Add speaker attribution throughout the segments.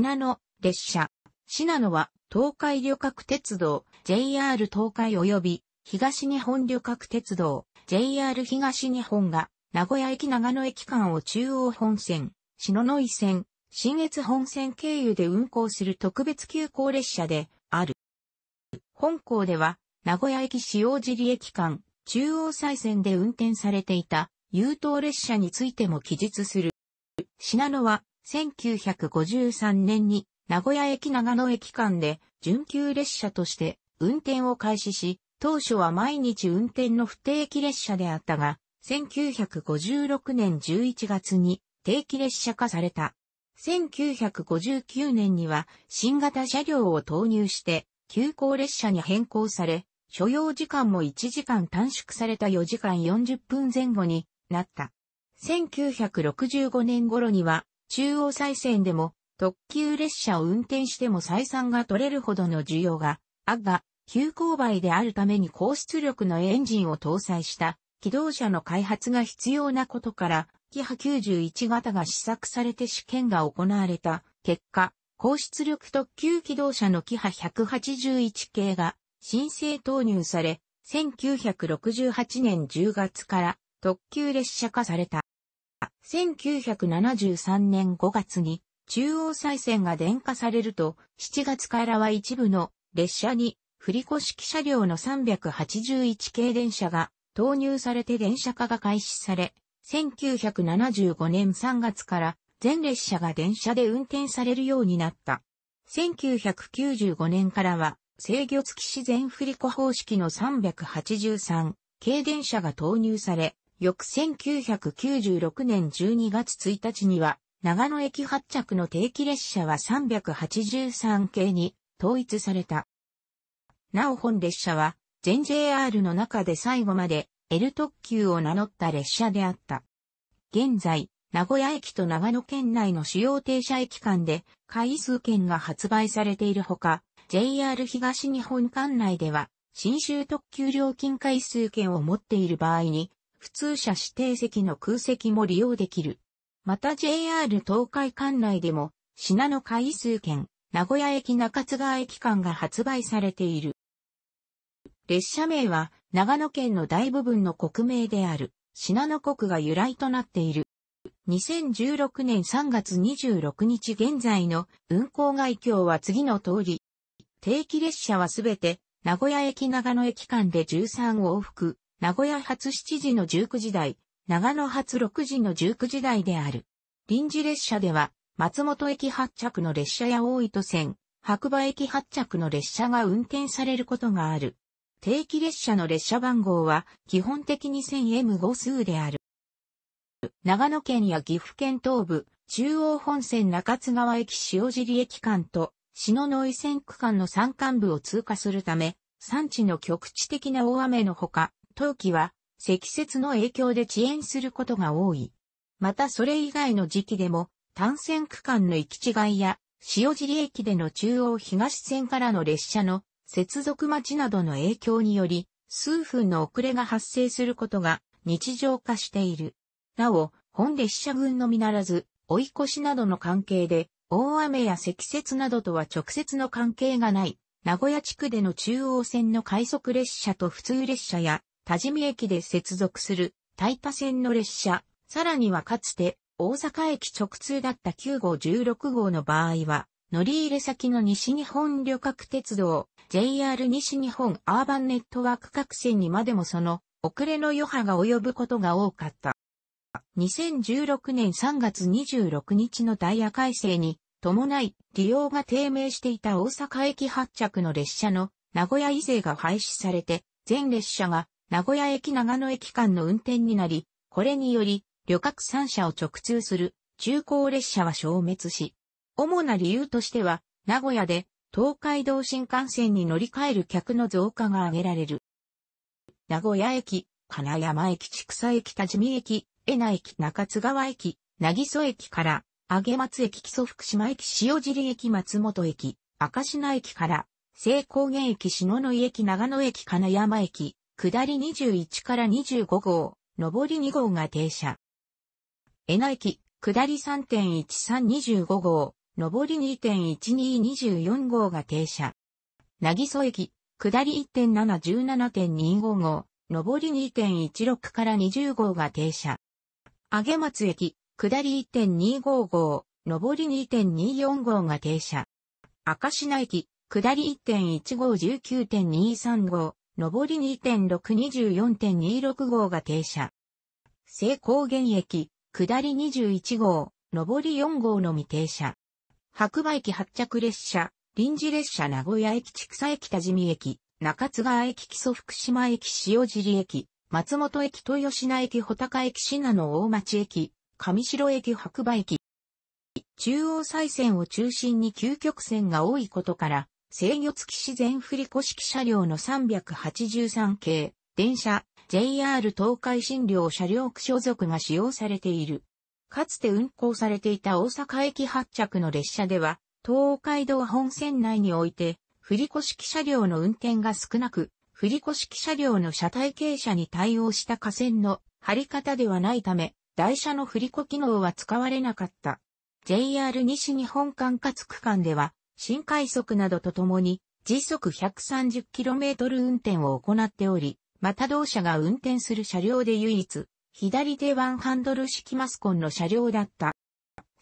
Speaker 1: 信濃列車。信濃は東海旅客鉄道 JR 東海及び東日本旅客鉄道 JR 東日本が名古屋駅長野駅間を中央本線、篠ノ井線、新越本線経由で運行する特別急行列車である。本校では名古屋駅塩尻駅間中央再線で運転されていた優等列車についても記述する。信濃は1953年に名古屋駅長野駅間で準急列車として運転を開始し、当初は毎日運転の不定期列車であったが、1956年11月に定期列車化された。1959年には新型車両を投入して急行列車に変更され、所要時間も1時間短縮された4時間40分前後になった。1965年頃には中央再線でも特急列車を運転しても採算が取れるほどの需要があが、急勾配であるために高出力のエンジンを搭載した機動車の開発が必要なことから、キハ91型が試作されて試験が行われた結果、高出力特急機動車のキハ181系が申請投入され、1968年10月から特急列車化された。1973年5月に中央再線が電化されると、7月からは一部の列車に振越式車両の381系電車が投入されて電車化が開始され、1975年3月から全列車が電車で運転されるようになった。1995年からは制御付き自然振り子方式の383系電車が投入され、翌1996年12月1日には、長野駅発着の定期列車は383系に統一された。なお本列車は、全 JR の中で最後まで L 特急を名乗った列車であった。現在、名古屋駅と長野県内の主要停車駅間で回数券が発売されているほか、JR 東日本管内では、新州特急料金回数券を持っている場合に、普通車指定席の空席も利用できる。また JR 東海管内でも、信濃回数券、名古屋駅中津川駅間が発売されている。列車名は、長野県の大部分の国名である、信濃国が由来となっている。2016年3月26日現在の運行概況は次の通り。定期列車はすべて名古屋駅長野駅間で13往復、名古屋発7時の19時台、長野発6時の19時台である。臨時列車では、松本駅発着の列車や大糸線、白馬駅発着の列車が運転されることがある。定期列車の列車番号は基本的に 1000M5 数である。長野県や岐阜県東部、中央本線中津川駅塩尻駅間と篠ノ井線区間の山間部を通過するため、産地の局地的な大雨のほか、冬季は積雪の影響で遅延することが多い。またそれ以外の時期でも、単線区間の行き違いや、塩尻駅での中央東線からの列車の接続待ちなどの影響により、数分の遅れが発生することが日常化している。なお、本列車群のみならず、追い越しなどの関係で、大雨や積雪などとは直接の関係がない、名古屋地区での中央線の快速列車と普通列車や、多治見駅で接続するタイパ線の列車、さらにはかつて大阪駅直通だった9号16号の場合は、乗り入れ先の西日本旅客鉄道、JR 西日本アーバンネットワーク各線にまでもその遅れの余波が及ぶことが多かった。2016年3月26日のダイヤ改正に伴い利用が低迷していた大阪駅発着の列車の名古屋以前が廃止されて全列車が名古屋駅長野駅間の運転になり、これにより、旅客3社を直通する中高列車は消滅し、主な理由としては、名古屋で東海道新幹線に乗り換える客の増加が挙げられる。名古屋駅、金山駅、千草駅、多治見駅、江名駅、中津川駅、渚駅から、上松駅、木曽福島駅、塩尻駅、松本駅、赤品駅から、西高原駅、篠野駅、長野駅、金山駅、下り21から25号、上り2号が停車。江奈駅、下り3.1325号、上り2.1224号が停車。渚曽駅、下り1.717.25号、上り2.16から20号が停車。上松駅、下り1.25号、上り2.24号が停車。赤品駅、下り1 1 5 1 9 2 3号、上り2.624.26号が停車。西高原駅、下り21号、上り4号のみ停車。白馬駅発着列車、臨時列車名古屋駅千草駅田地見駅、中津川駅木曽福島駅塩尻駅、松本駅豊品駅穂高駅品野大町駅、上白駅白馬駅。中央再線を中心に究極線が多いことから、制御付き自然振り子式車両の383系、電車、JR 東海新両車両区所属が使用されている。かつて運行されていた大阪駅発着の列車では、東海道本線内において、振り子式車両の運転が少なく、振り子式車両の車体傾斜に対応した架線の張り方ではないため、台車の振り子機能は使われなかった。JR 西日本管轄区間では、新快速などとともに、時速 130km 運転を行っており、また同社が運転する車両で唯一、左手ワンハンドル式マスコンの車両だった。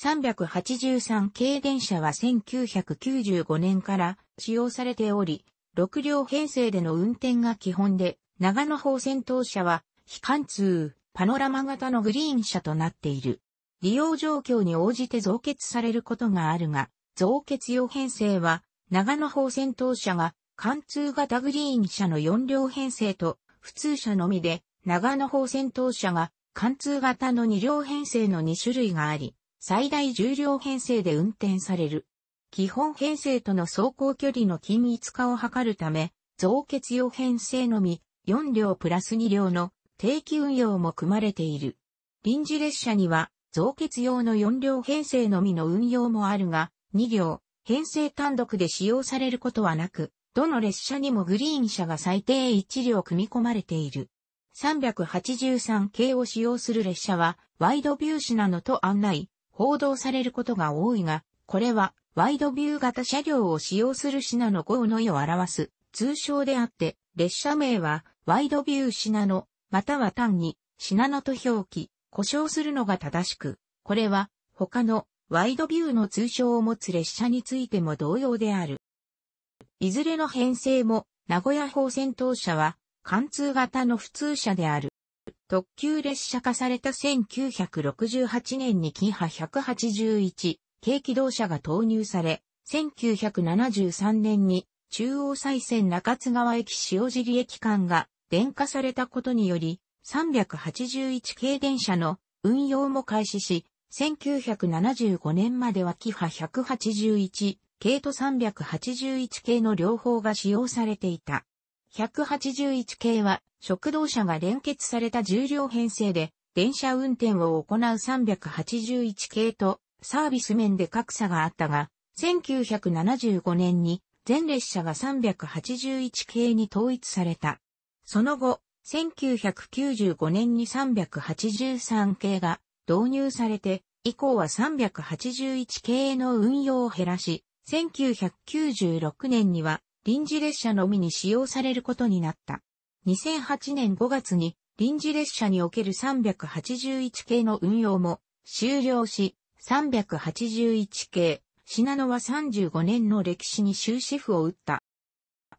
Speaker 1: 383系電車は1995年から使用されており、6両編成での運転が基本で、長野方線当車は、非貫通、パノラマ型のグリーン車となっている。利用状況に応じて増結されることがあるが、増血用編成は、長野方先頭車が、貫通型グリーン車の4両編成と、普通車のみで、長野方先頭車が、貫通型の2両編成の2種類があり、最大10両編成で運転される。基本編成との走行距離の均一化を図るため、増血用編成のみ、4両プラス2両の定期運用も組まれている。臨時列車には、増血用の4両編成のみの運用もあるが、2両、編成単独で使用されることはなく、どの列車にもグリーン車が最低1両組み込まれている。383系を使用する列車は、ワイドビュー種なのと案内、報道されることが多いが、これは、ワイドビュー型車両を使用するシナの号の意を表す、通称であって、列車名は、ワイドビューシナの、または単に、シナノと表記、故障するのが正しく、これは、他の、ワイドビューの通称を持つ列車についても同様である。いずれの編成も、名古屋方先頭車は、貫通型の普通車である。特急列車化された1968年にキハ181、軽機動車が投入され、1973年に中央再線中津川駅塩尻駅間が電化されたことにより、381系電車の運用も開始し、1975年まではキハ181、系と381系の両方が使用されていた。181系は、食堂車が連結された重量編成で、電車運転を行う381系と、サービス面で格差があったが、1975年に、全列車が381系に統一された。その後、1995年に383系が導入されて、以降は381系の運用を減らし、1996年には臨時列車のみに使用されることになった。2008年5月に臨時列車における381系の運用も終了し、381系、品野は35年の歴史に終止符を打った。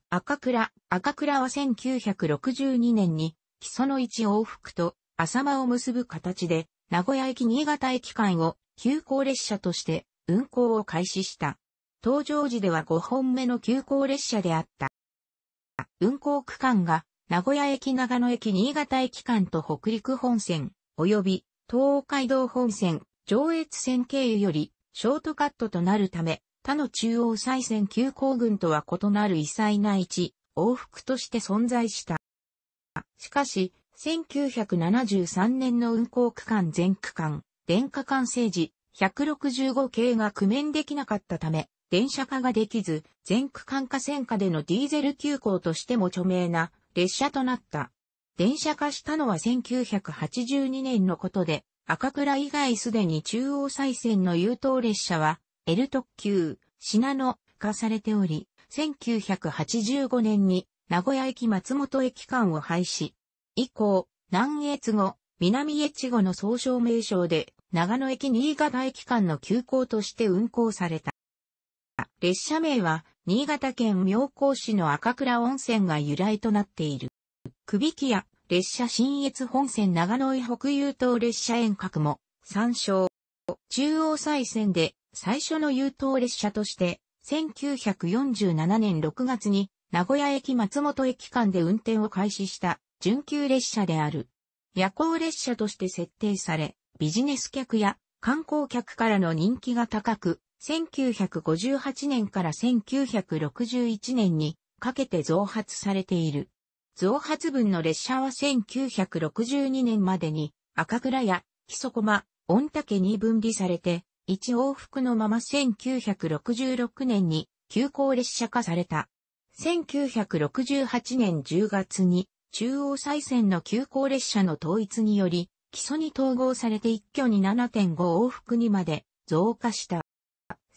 Speaker 1: 赤倉、赤倉は1962年に、基礎の一往復と浅間を結ぶ形で、名古屋駅新潟駅間を急行列車として運行を開始した。登場時では5本目の急行列車であった。運行区間が名古屋駅長野駅新潟駅間と北陸本線、及び東海道本線、上越線経由よりショートカットとなるため、他の中央再線急行群とは異なる異彩な位置、往復として存在した。しかし、1973年の運行区間全区間、電化管制時、165系が区面できなかったため、電車化ができず、全区間化線下でのディーゼル急行としても著名な列車となった。電車化したのは1982年のことで、赤倉以外すでに中央再線の優等列車は、L 特急、品野化されており、1985年に名古屋駅松本駅間を廃止、以降、南越後、南越後の総称名称で、長野駅新潟駅間の急行として運行された。列車名は、新潟県妙高市の赤倉温泉が由来となっている。首木屋、列車新越本線長野井北遊東列車遠隔も、参照。中央再線で、最初の優等列車として、1947年6月に、名古屋駅松本駅間で運転を開始した準急列車である。夜行列車として設定され、ビジネス客や観光客からの人気が高く、1958年から1961年にかけて増発されている。増発分の列車は1962年までに赤倉や木曽駒、御嶽に分離されて、一往復のまま1966年に急行列車化された。1968年10月に中央再線の急行列車の統一により、基礎に統合されて一挙に7.5往復にまで増加した。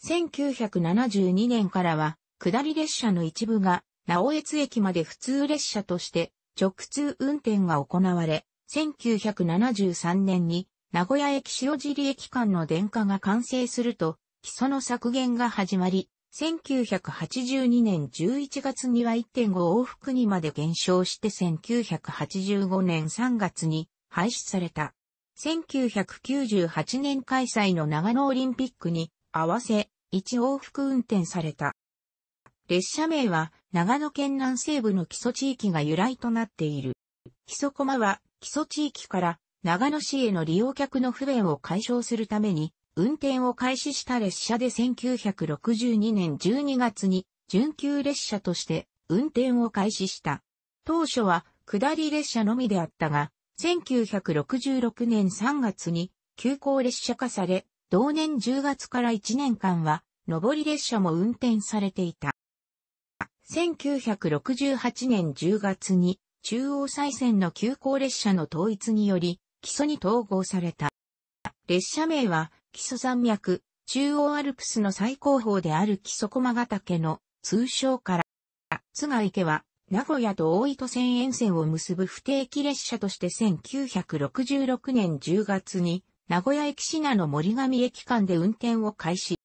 Speaker 1: 1972年からは、下り列車の一部が、直越駅まで普通列車として、直通運転が行われ、1973年に、名古屋駅塩尻駅間の電化が完成すると、基礎の削減が始まり、1982年11月には1.5往復にまで減少して1985年3月に廃止された。1998年開催の長野オリンピックに合わせ1往復運転された。列車名は長野県南西部の基礎地域が由来となっている。基礎駒は基礎地域から長野市への利用客の不便を解消するために運転を開始した列車で1962年12月に準急列車として運転を開始した。当初は下り列車のみであったが、1966年3月に急行列車化され、同年10月から1年間は上り列車も運転されていた。1968年10月に中央再線の急行列車の統一により基礎に統合された。列車名は基礎山脈、中央アルプスの最高峰である基礎駒ヶ岳の通称から、津賀池は、名古屋と大糸線沿線を結ぶ不定期列車として1966年10月に、名古屋駅品の森上駅間で運転を開始。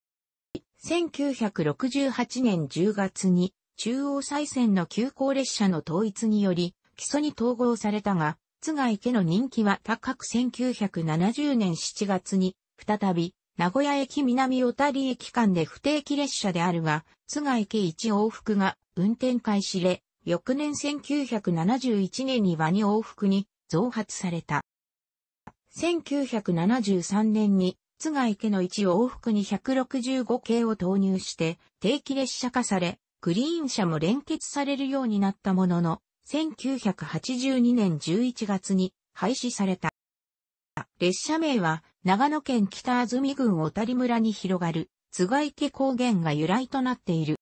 Speaker 1: 1968年10月に、中央再線の急行列車の統一により、基礎に統合されたが、津池の人気は高く1970年7月に再び、名古屋駅南小谷駅間で不定期列車であるが、津賀駅一往復が運転開始で、翌年1971年に和に往復に増発された。1973年に津賀池の一往復に165系を投入して定期列車化され、グリーン車も連結されるようになったものの、1982年11月に廃止された。列車名は、長野県北安住郡小谷村に広がる、津賀池高原が由来となっている。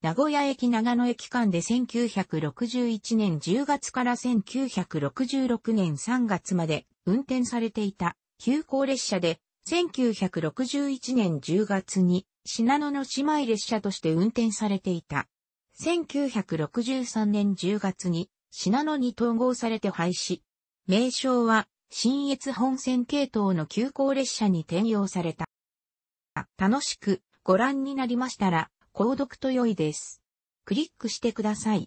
Speaker 1: 名古屋駅長野駅間で1961年10月から1966年3月まで運転されていた急行列車で1961年10月に信濃の姉妹列車として運転されていた。1963年10月に信濃に統合されて廃止。名称は新越本線系統の急行列車に転用された。楽しくご覧になりましたら、購読と良いです。クリックしてください。